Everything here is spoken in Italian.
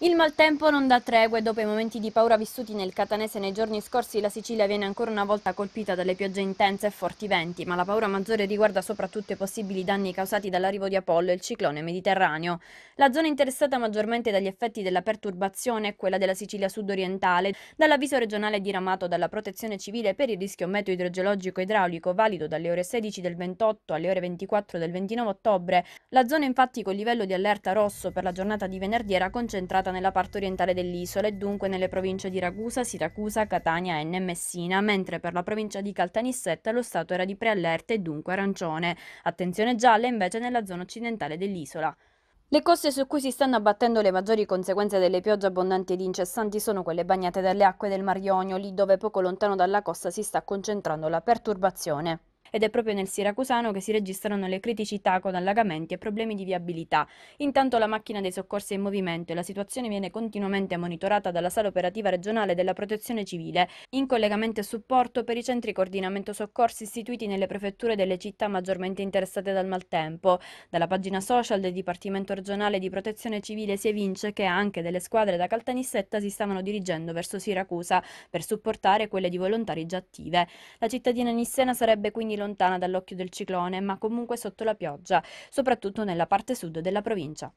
Il maltempo non dà tregua e dopo i momenti di paura vissuti nel Catanese nei giorni scorsi la Sicilia viene ancora una volta colpita dalle piogge intense e forti venti, ma la paura maggiore riguarda soprattutto i possibili danni causati dall'arrivo di Apollo e il ciclone mediterraneo. La zona interessata maggiormente dagli effetti della perturbazione è quella della Sicilia sudorientale, dall'avviso regionale diramato dalla Protezione Civile per il rischio meteo idrogeologico idraulico valido dalle ore 16 del 28 alle ore 24 del 29 ottobre. La zona infatti con livello di allerta rosso per la giornata di venerdì era concentrata situata nella parte orientale dell'isola e dunque nelle province di Ragusa, Siracusa, Catania, Enne e Messina, mentre per la provincia di Caltanissetta lo stato era di preallerta e dunque arancione. Attenzione gialla invece nella zona occidentale dell'isola. Le coste su cui si stanno abbattendo le maggiori conseguenze delle piogge abbondanti ed incessanti sono quelle bagnate dalle acque del Mar Ionio, lì dove poco lontano dalla costa si sta concentrando la perturbazione ed è proprio nel Siracusano che si registrano le criticità con allagamenti e problemi di viabilità. Intanto la macchina dei soccorsi è in movimento e la situazione viene continuamente monitorata dalla sala operativa regionale della protezione civile, in collegamento e supporto per i centri coordinamento soccorsi istituiti nelle prefetture delle città maggiormente interessate dal maltempo. Dalla pagina social del Dipartimento regionale di protezione civile si evince che anche delle squadre da Caltanissetta si stavano dirigendo verso Siracusa per supportare quelle di volontari già attive. La cittadina nissena sarebbe quindi lontana dall'occhio del ciclone, ma comunque sotto la pioggia, soprattutto nella parte sud della provincia.